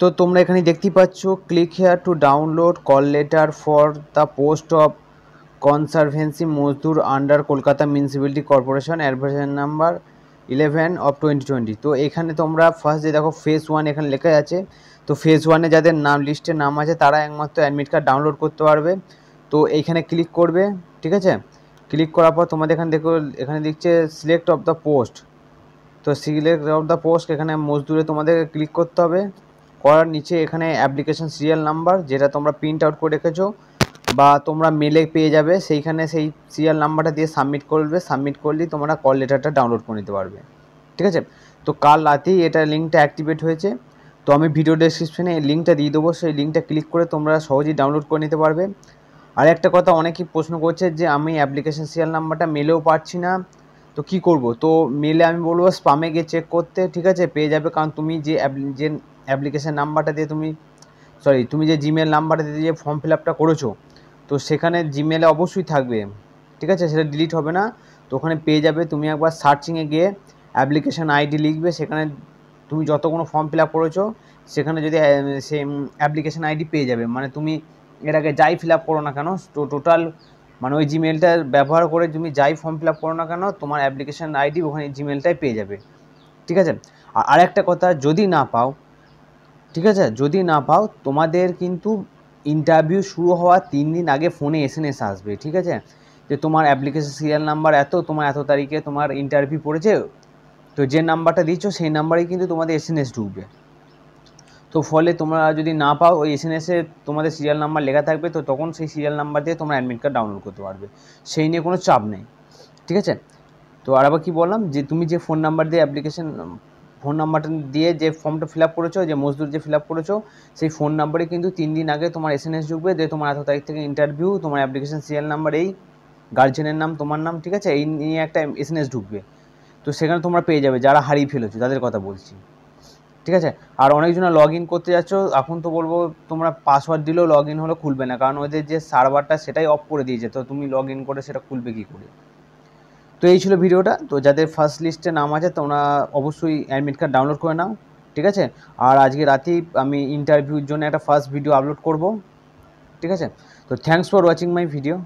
তো তোমরা এখানে দেখতে পাচ্ছ click here to download call letter for the post of conservancy মজদুর under Kolkata municipality corporation advertise number eleven of twenty twenty তো এখানে তোমরা ফার্স্ট যে দেখো ফেস ওয়ান এখানে লেখা আছে তো ফেস ওয়ানে যাদের নাম লিস্টের নাম আছে তারা একমাত্র অ্যাডমিট কার্ড ডাউনলোড করতে পারবে তো এইখানে ক্লিক করবে ঠিক আছে ক্লিক করার পর তোমাদের এখানে দেখো এখানে দেখছে সিলেক্ট অফ দ্য পোস্ট তো সিলেক্ট অফ দ্য পোস্ট এখানে মজদুরে তোমাদের ক্লিক করতে হবে করার নিচে এখানে অ্যাপ্লিকেশন সিরিয়াল নাম্বার যেটা তোমরা প্রিন্ট আউট করে রেখেছো বা তোমরা মেলে পেয়ে যাবে সেইখানে সেই সিরিয়াল নাম্বারটা দিয়ে সাবমিট করবে সাবমিট করলেই তোমরা কল লেটারটা ডাউনলোড করে নিতে পারবে ঠিক আছে তো কাল রাতেই এটা লিঙ্কটা অ্যাক্টিভেট হয়েছে তো আমি ভিডিও ডিসক্রিপশানে এই লিঙ্কটা দিয়ে দেবো সেই লিঙ্কটা ক্লিক করে তোমরা সহজেই ডাউনলোড করে নিতে পারবে আর একটা কথা অনেকেই প্রশ্ন করছে যে আমি অ্যাপ্লিকেশন সিরিয়াল নাম্বারটা মেলেও পাচ্ছি না তো কি করব তো মেলে আমি বলবো স্পামে গিয়ে চেক করতে ঠিক আছে পেয়ে যাবে কারণ তুমি যে যে অ্যাপ্লিকেশান নাম্বারটা দিয়ে তুমি সরি তুমি যে জিমেল নাম্বারটা দিয়ে যে ফর্ম ফিল আপটা করেছো তো সেখানে জিমেলে অবশ্যই থাকবে ঠিক আছে সেটা ডিলিট হবে না তো ওখানে পেয়ে যাবে তুমি একবার সার্চিংয়ে গিয়ে অ্যাপ্লিকেশান আইডি লিখবে সেখানে তুমি যত কোনো ফর্ম ফিল আপ করেছো সেখানে যদি সে অ্যাপ্লিকেশান আইডি পেয়ে যাবে মানে তুমি এর আগে যাই ফিল আপ করো না কেন তো টোটাল মানে ওই জিমেলটা ব্যবহার করে তুমি যাই ফর্ম ফিল আপ করো না কেন তোমার অ্যাপ্লিকেশান আইডি ওখানে জিমেলটাই পেয়ে যাবে ঠিক আছে আর একটা কথা যদি না পাও ঠিক আছে যদি না পাও তোমাদের কিন্তু ইন্টারভিউ শুরু হওয়ার তিন দিন আগে ফোনে এস আসবে ঠিক আছে যে তোমার অ্যাপ্লিকেশন সিরিয়াল নাম্বার এত তোমার এত তারিখে তোমার ইন্টারভিউ পড়েছে তো যে নাম্বারটা দিচ্ছ সেই নাম্বারেই কিন্তু তোমাদের এস এন ঢুকবে তো ফলে তোমরা যদি না পাও ওই এস এসে তোমাদের সিরিয়াল নাম্বার লেখা থাকবে তো তখন সেই সিরিয়াল নাম্বার দিয়ে তোমরা অ্যাডমিট কার্ড ডাউনলোড করতে পারবে সেই নিয়ে কোনো চাপ নেই ঠিক আছে তো আর আবার কী বললাম যে তুমি যে ফোন নাম্বার দিয়ে অ্যাপ্লিকেশন ফোন নাম্বারটা দিয়ে যে ফর্মটা ফিল আপ করেছো যে মজদুর যে ফিল আপ করেছো সেই ফোন নাম্বারে কিন্তু তিন দিন আগে তোমার এস এন এস ঢুকবে যে তোমার এত তারিখ থেকে ইন্টারভিউ তোমার অ্যাপ্লিকেশন সিরিয়াল নাম্বার এই গার্জেনের নাম তোমার নাম ঠিক আছে এই নিয়ে একটা এস এন এস ঢুকবে তো সেখানে তোমরা পেয়ে যাবে যারা হারিয়ে ফেলেছো তাদের কথা বলছি ঠিক আছে আর অনেকজনা লগ ইন করতে যাচ্ছ এখন তো বলবো তোমরা পাসওয়ার্ড দিলেও লগ ইন হলে খুলবে না কারণ ওদের যে সার্ভারটা সেটাই অফ করে দিয়েছে তো তুমি লগ ইন করে সেটা খুলবে কী করে তো এই ছিল ভিডিওটা তো যাদের ফার্স্ট লিস্টে নাম আছে তোমরা অবশ্যই অ্যাডমিট কার্ড ডাউনলোড করে নাও ঠিক আছে আর আজকে রাতেই আমি ইন্টারভিউর জন্য একটা ফার্স্ট ভিডিও আপলোড করব ঠিক আছে তো thanks for watching my video